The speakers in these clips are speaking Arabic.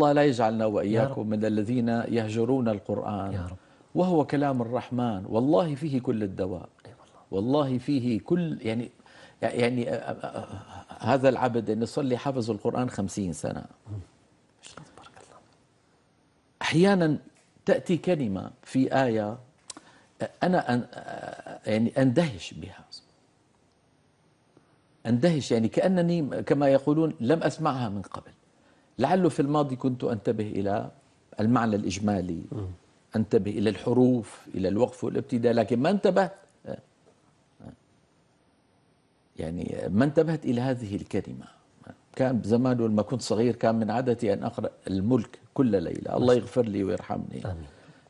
الله لا يجعلنا وإياكم من الذين يهجرون القرآن يا رب. وهو كلام الرحمن والله فيه كل الدواء والله فيه كل يعني يعني هذا العبد أن يصلي حفظ القرآن خمسين سنة الله أحيانا تأتي كلمة في آية أنا يعني أندهش بها أندهش يعني كأنني كما يقولون لم أسمعها من قبل لعله في الماضي كنت أنتبه إلى المعنى الإجمالي أنتبه إلى الحروف إلى الوقف والابتداء لكن ما انتبهت يعني ما انتبهت إلى هذه الكلمة كان زمان لما كنت صغير كان من عادتي أن أقرأ الملك كل ليلة الله يغفر لي ويرحمني آمين.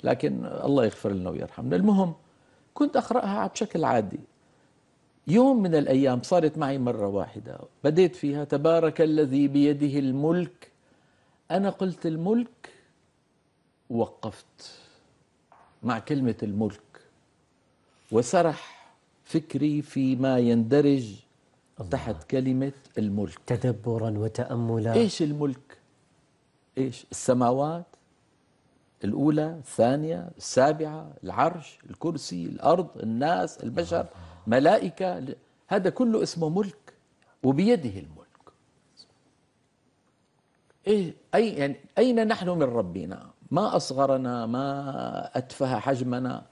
لكن الله يغفر لنا ويرحمنا المهم كنت أقرأها بشكل عادي يوم من الأيام صارت معي مرة واحدة بديت فيها تبارك الذي بيده الملك أنا قلت الملك ووقفت مع كلمة الملك وسرح فكري فيما يندرج الله. تحت كلمة الملك تدبرا وتأملا إيش الملك؟ إيش؟ السماوات الأولى الثانية السابعة العرش الكرسي الأرض الناس البشر ملائكة هذا كله اسمه ملك وبيده الملك إيه أي يعني أين نحن من ربنا ما أصغرنا ما أتفه حجمنا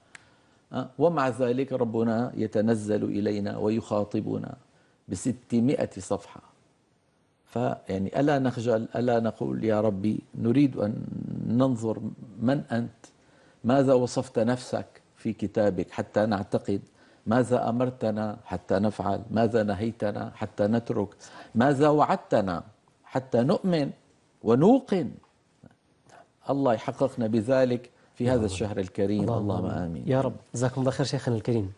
آه، ومع ذلك ربنا يتنزل إلينا ويخاطبنا بستمائة صفحة فيعني ألا نخجل ألا نقول يا ربي نريد أن ننظر من أنت ماذا وصفت نفسك في كتابك حتى نعتقد ماذا أمرتنا حتى نفعل ماذا نهيتنا حتى نترك ماذا وعدتنا حتى نؤمن ونوقن الله يحققنا بذلك في هذا الشهر الكريم اللهم, اللهم آمين يا رب جزاكم الله خير شيخنا الكريم